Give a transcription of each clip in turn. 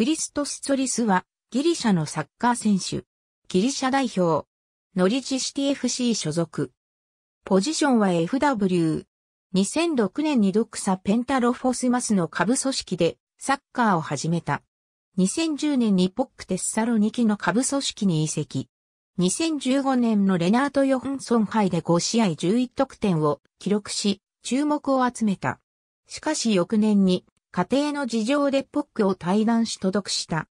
フリストスツリスは、ギリシャのサッカー選手。ギリシャ代表。ノリチシティ FC 所属。ポジションは FW。2006年にドクサ・ペンタロフォスマスの下部組織でサッカーを始めた。2010年にポックテッサロニキの下部組織に移籍。2015年のレナート・ヨハンソン杯で5試合11得点を記録し、注目を集めた。しかし翌年に家庭の事情でポックを退団し届くした。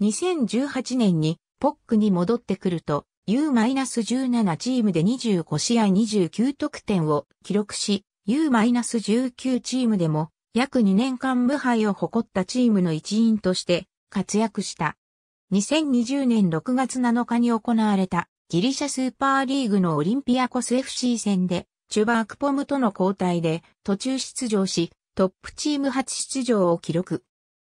2018年にポックに戻ってくると U-17 チームで25試合29得点を記録し U-19 チームでも約2年間無敗を誇ったチームの一員として活躍した。2020年6月7日に行われたギリシャスーパーリーグのオリンピアコス FC 戦でチュバークポムとの交代で途中出場しトップチーム初出場を記録。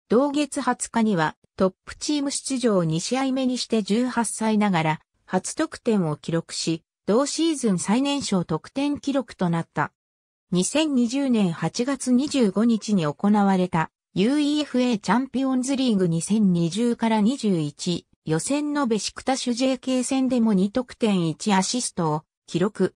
同月20日にはトップチーム出場2試合目にして18歳ながら初得点を記録し、同シーズン最年少得点記録となった。2020年8月25日に行われた UEFA チャンピオンズリーグ2020から21予選のベシクタシュ JK 戦でも2得点1アシストを記録。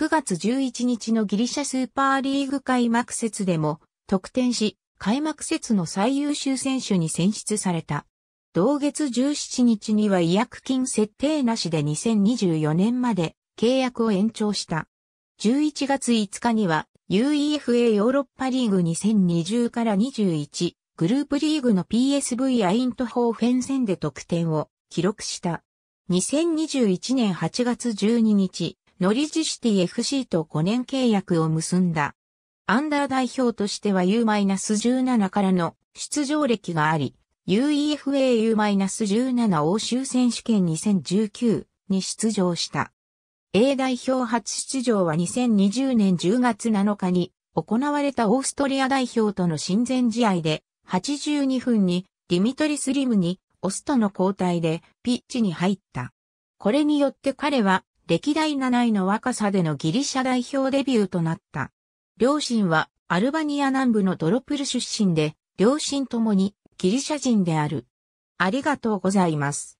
9月11日のギリシャスーパーリーグ開幕節でも得点し、開幕節の最優秀選手に選出された。同月17日には違約金設定なしで2024年まで契約を延長した。11月5日には UEFA ヨーロッパリーグ2020から21グループリーグの PSV アイントホーフェン戦で得点を記録した。2021年8月12日、ノリジシティ FC と5年契約を結んだ。アンダー代表としては U-17 からの出場歴があり、UEFA U-17 欧州選手権2019に出場した。A 代表初出場は2020年10月7日に行われたオーストリア代表との親善試合で82分にディミトリス・リムにオストの交代でピッチに入った。これによって彼は歴代7位の若さでのギリシャ代表デビューとなった。両親はアルバニア南部のドロプル出身で、両親ともにギリシャ人である。ありがとうございます。